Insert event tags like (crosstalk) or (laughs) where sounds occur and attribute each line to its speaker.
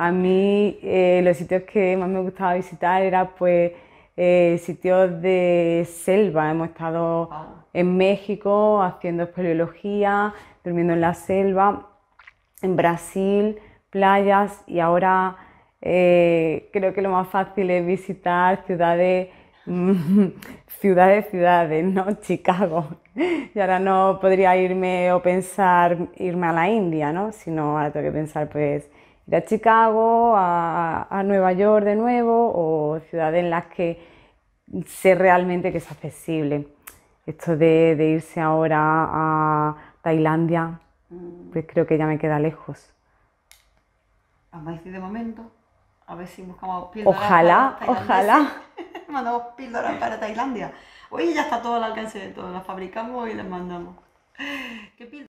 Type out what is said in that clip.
Speaker 1: A mí eh, los sitios que más me gustaba visitar era pues eh, sitios de selva. Hemos estado ah. en México haciendo espeleología, durmiendo en la selva, en Brasil, playas y ahora eh, creo que lo más fácil es visitar ciudades, (laughs) ciudades, ciudades, ¿no? (laughs) Chicago. Y ahora no podría irme o pensar irme a la India, ¿no? Sino ahora tengo que pensar pues ir a Chicago, a, Nueva York de nuevo o ciudades en las que sé realmente que es accesible. Esto de, irse ahora a Tailandia, mm. pues creo que ya me queda lejos. Vamos a decir de momento, a ver si buscamos píldoras. Ojalá, ojalá. (laughs) mandamos píldoras para
Speaker 2: Tailandia. Hoy ya está todo al alcance de todo, las fabricamos y las mandamos. ¿Qué